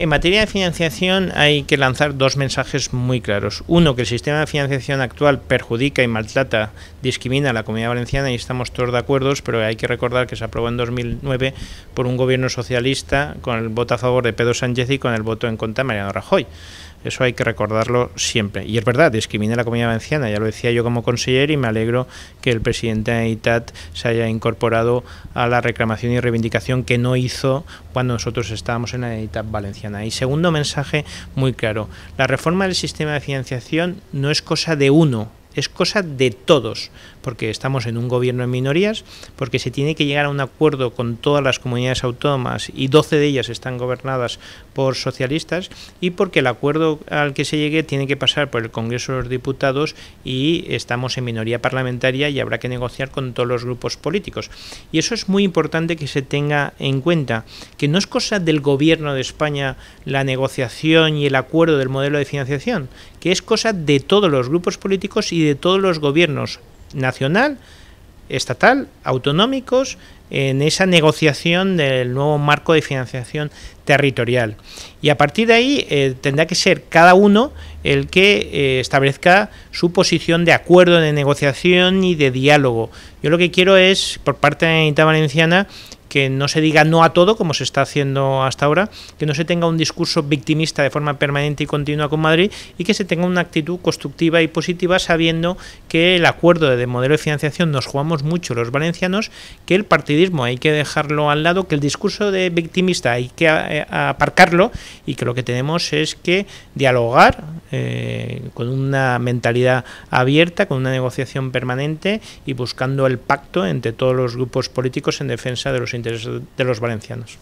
En materia de financiación hay que lanzar dos mensajes muy claros. Uno, que el sistema de financiación actual perjudica y maltrata, discrimina a la comunidad valenciana y estamos todos de acuerdo, pero hay que recordar que se aprobó en 2009 por un gobierno socialista con el voto a favor de Pedro Sánchez y con el voto en contra de Mariano Rajoy. Eso hay que recordarlo siempre. Y es verdad, discrimina la comunidad valenciana, ya lo decía yo como conseller y me alegro que el presidente de EITAT se haya incorporado a la reclamación y reivindicación que no hizo cuando nosotros estábamos en la EITAT valenciana. Y segundo mensaje muy claro, la reforma del sistema de financiación no es cosa de uno es cosa de todos, porque estamos en un gobierno en minorías, porque se tiene que llegar a un acuerdo con todas las comunidades autónomas y 12 de ellas están gobernadas por socialistas y porque el acuerdo al que se llegue tiene que pasar por el Congreso de los Diputados y estamos en minoría parlamentaria y habrá que negociar con todos los grupos políticos. Y eso es muy importante que se tenga en cuenta, que no es cosa del gobierno de España la negociación y el acuerdo del modelo de financiación, que es cosa de todos los grupos políticos y de de todos los gobiernos nacional, estatal, autonómicos, en esa negociación del nuevo marco de financiación territorial. Y a partir de ahí eh, tendrá que ser cada uno el que eh, establezca su posición de acuerdo, de negociación y de diálogo. Yo lo que quiero es, por parte de la Unidad Valenciana, que no se diga no a todo, como se está haciendo hasta ahora, que no se tenga un discurso victimista de forma permanente y continua con Madrid y que se tenga una actitud constructiva y positiva sabiendo que el acuerdo de modelo de financiación nos jugamos mucho los valencianos, que el partidismo hay que dejarlo al lado, que el discurso de victimista hay que eh, aparcarlo y que lo que tenemos es que dialogar eh, con una mentalidad abierta, con una negociación permanente y buscando el pacto entre todos los grupos políticos en defensa de los interés de los valencianos.